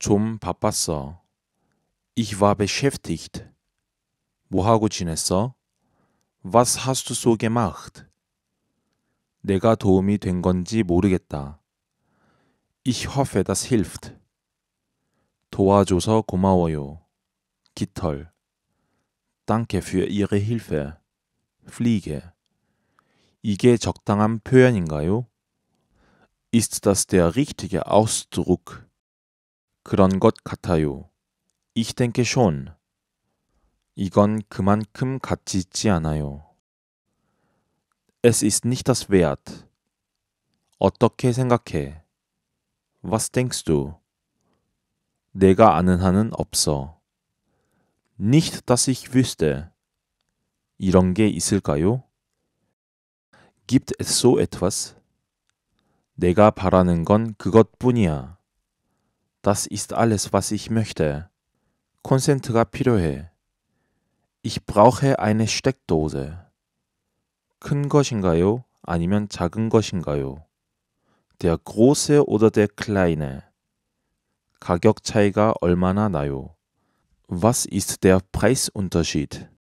좀 바빴어. Ich war beschäftigt. 뭐하고 지냈어? Was hast du so gemacht? 내가 도움이 된 건지 모르겠다. Ich hoffe, das hilft. 도와줘서 고마워요. 깃털. Danke für Ihre Hilfe. Fliege. 이게 적당한 표현인가요? Ist das der richtige Ausdruck? 그런 것 같아요. Ich denke schon. 이건 그만큼 가치 있지 않아요. Es ist nicht das wert. 어떻게 생각해? Was denkst du? 내가 아는 한은 없어. Nicht, dass ich wüsste. 이런 게 있을까요? Gibt es so etwas? 내가 바라는 건 그것뿐이야. Das ist alles, was ich möchte. Konzentra 필요해. Ich brauche eine Steckdose. 큰 것인가요? 아니면 작은 것인가요? Der große oder der kleine? 가격 차이가 얼마나 나요? Was ist der Preisunterschied?